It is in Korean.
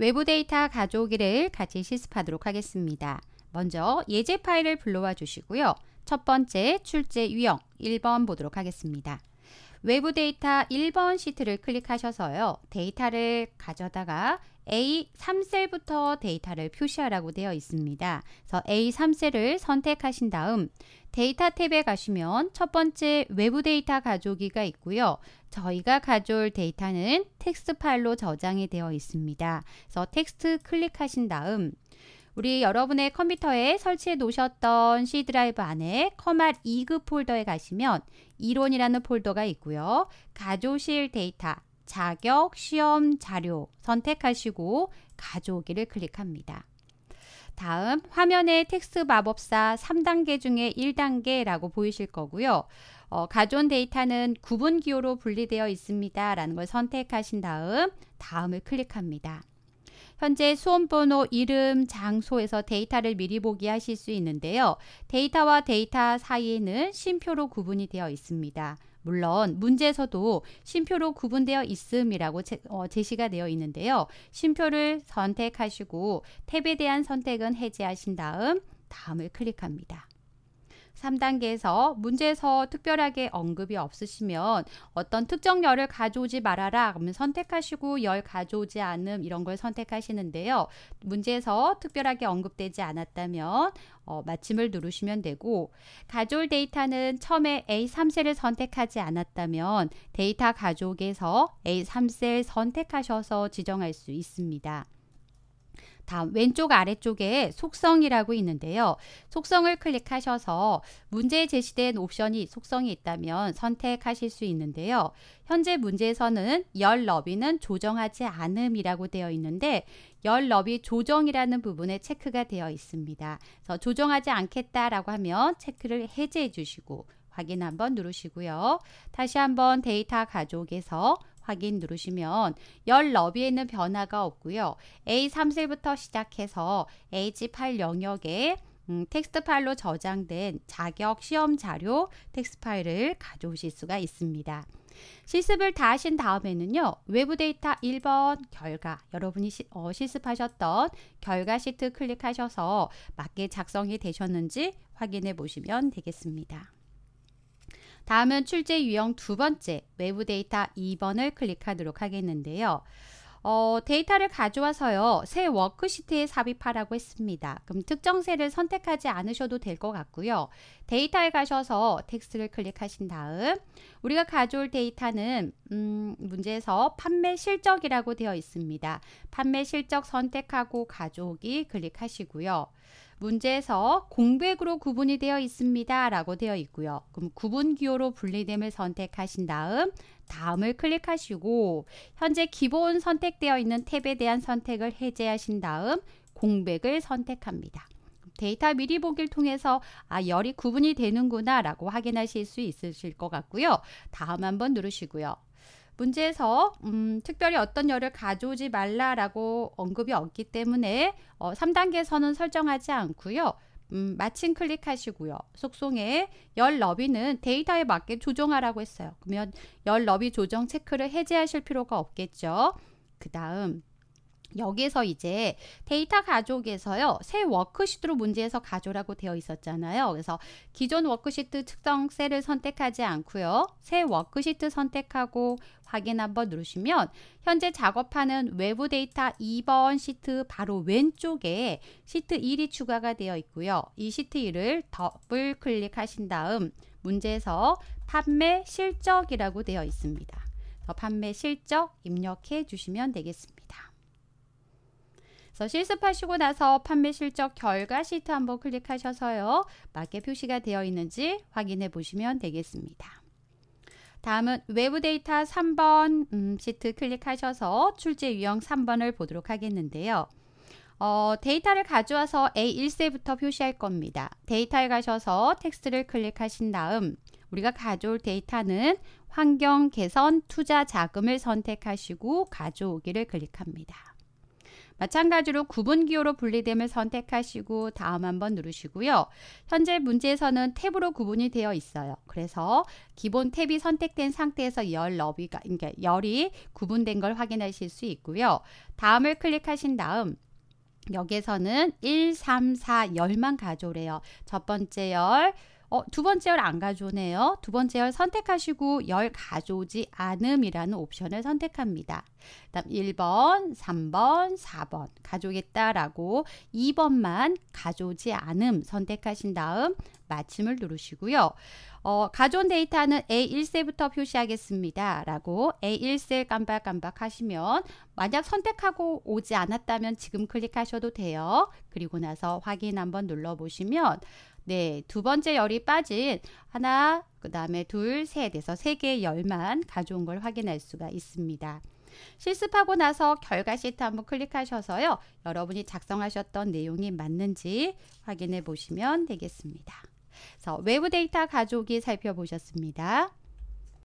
외부 데이터 가져오기를 같이 실습하도록 하겠습니다. 먼저 예제 파일을 불러와 주시고요. 첫 번째 출제 유형 1번 보도록 하겠습니다. 외부 데이터 1번 시트를 클릭하셔서요. 데이터를 가져다가 A3셀부터 데이터를 표시하라고 되어 있습니다. 그래서 A3셀을 선택하신 다음 데이터 탭에 가시면 첫 번째 외부 데이터 가져오기가 있고요. 저희가 가져올 데이터는 텍스트 파일로 저장이 되어 있습니다. 그래서 텍스트 클릭하신 다음 우리 여러분의 컴퓨터에 설치해 놓으셨던 C 드라이브 안에 커말 2급 폴더에 가시면 이론이라는 폴더가 있고요. 가져오실 데이터 자격, 시험, 자료 선택하시고 가져오기를 클릭합니다. 다음 화면에 텍스트 마법사 3단계 중에 1단계라고 보이실 거고요. 어, 가져온 데이터는 구분 기호로 분리되어 있습니다. 라는 걸 선택하신 다음 다음을 클릭합니다. 현재 수험번호, 이름, 장소에서 데이터를 미리 보기 하실 수 있는데요. 데이터와 데이터 사이에는 쉼표로 구분이 되어 있습니다. 물론 문제에서도 심표로 구분되어 있음이라고 제, 어, 시가 되어 있는데요. 심표를 선택하시고 탭에 대한 선택은 해제하신 다음 다음을 클릭합니다. 3단계에서 문제에서 특별하게 언급이 없으시면 어떤 특정 열을 가져오지 말아라 그러면 선택하시고 열 가져오지 않음 이런 걸 선택하시는데요. 문제에서 특별하게 언급되지 않았다면 어, 마침을 누르시면 되고 가져올 데이터는 처음에 A3셀을 선택하지 않았다면 데이터 가져오기에서 A3셀 선택하셔서 지정할 수 있습니다. 다음 왼쪽 아래쪽에 속성이라고 있는데요. 속성을 클릭하셔서 문제에 제시된 옵션이 속성이 있다면 선택하실 수 있는데요. 현재 문제에서는 열 너비는 조정하지 않음이라고 되어 있는데 열 너비 조정이라는 부분에 체크가 되어 있습니다. 그래서 조정하지 않겠다라고 하면 체크를 해제해 주시고 확인 한번 누르시고요. 다시 한번 데이터 가족에서 확인 누르시면 열 너비에 는 변화가 없고요. A3셀부터 시작해서 H8 영역에 음, 텍스트 파일로 저장된 자격 시험 자료 텍스트 파일을 가져오실 수가 있습니다. 실습을 다 하신 다음에는요. 외부 데이터 1번 결과 여러분이 시, 어, 실습하셨던 결과 시트 클릭하셔서 맞게 작성이 되셨는지 확인해 보시면 되겠습니다. 다음은 출제 유형 두 번째 외부 데이터 2번을 클릭하도록 하겠는데요. 어, 데이터를 가져와서요. 새 워크시트에 삽입하라고 했습니다. 그럼 특정 셀을 선택하지 않으셔도 될 것 같고요. 데이터에 가셔서 텍스트를 클릭하신 다음 우리가 가져올 데이터는 음, 문제에서 판매 실적이라고 되어 있습니다. 판매 실적 선택하고 가져오기 클릭하시고요. 문제에서 공백으로 구분이 되어 있습니다. 라고 되어 있고요. 그럼 구분 기호로 분리됨을 선택하신 다음 다음을 클릭하시고 현재 기본 선택되어 있는 탭에 대한 선택을 해제하신 다음 공백을 선택합니다. 데이터 미리 보기를 통해서 아 열이 구분이 되는구나 라고 확인하실 수 있으실 것 같고요. 다음 한번 누르시고요. 문제에서 음, 특별히 어떤 열을 가져오지 말라라고 언급이 없기 때문에 어, 3단계에서는 설정하지 않고요. 음, 마침 클릭하시고요. 속성에 열 너비는 데이터에 맞게 조정하라고 했어요. 그러면 열 너비 조정 체크를 해제하실 필요가 없겠죠. 그 다음 여기서 이제 데이터 가족에서요. 새 워크시트로 문제에서 가져라고 되어 있었잖아요. 그래서 기존 워크시트 특정 셀을 선택하지 않고요. 새 워크시트 선택하고 확인 한번 누르시면 현재 작업하는 외부 데이터 2번 시트 바로 왼쪽에 시트 1이 추가가 되어 있고요. 이 시트 1을 더블 클릭하신 다음 문제에서 판매 실적이라고 되어 있습니다. 판매 실적 입력해 주시면 되겠습니다. 그래서 실습하시고 나서 판매 실적 결과 시트 한번 클릭하셔서요. 맞게 표시가 되어 있는지 확인해 보시면 되겠습니다. 다음은 외부 데이터 3번 음, 시트 클릭하셔서 출제 유형 3번을 보도록 하겠는데요. 어, 데이터를 가져와서 A1세부터 표시할 겁니다. 데이터에 가셔서 텍스트를 클릭하신 다음 우리가 가져올 데이터는 환경 개선 투자 자금을 선택하시고 가져오기를 클릭합니다. 마찬가지로 구분 기호로 분리됨을 선택하시고 다음 한번 누르시고요. 현재 문제에서는 탭으로 구분이 되어 있어요. 그래서 기본 탭이 선택된 상태에서 열 너비가 그러니까 열이 구분된 걸 확인하실 수 있고요. 다음을 클릭하신 다음 여기에서는 1, 3, 4 열만 가져오래요. 첫 번째 열, 어, 두 번째 열 안 가져오네요. 두 번째 열 선택하시고 열 가져오지 않음이라는 옵션을 선택합니다. 다음 1번, 3번, 4번 가져오겠다라고 2번만 가져오지 않음 선택하신 다음 마침을 누르시고요. 어, 가져온 데이터는 A1셀부터 표시하겠습니다. 라고 A1셀 깜박깜박 하시면 만약 선택하고 오지 않았다면 지금 클릭하셔도 돼요. 그리고 나서 확인 한번 눌러보시면 네, 두 번째 열이 빠진 하나, 그 다음에 둘, 셋 해서 세 개의 열만 가져온 걸 확인할 수가 있습니다. 실습하고 나서 결과 시트 한번 클릭하셔서요. 여러분이 작성하셨던 내용이 맞는지 확인해 보시면 되겠습니다. 그래서 외부 데이터 가져오기 살펴보셨습니다.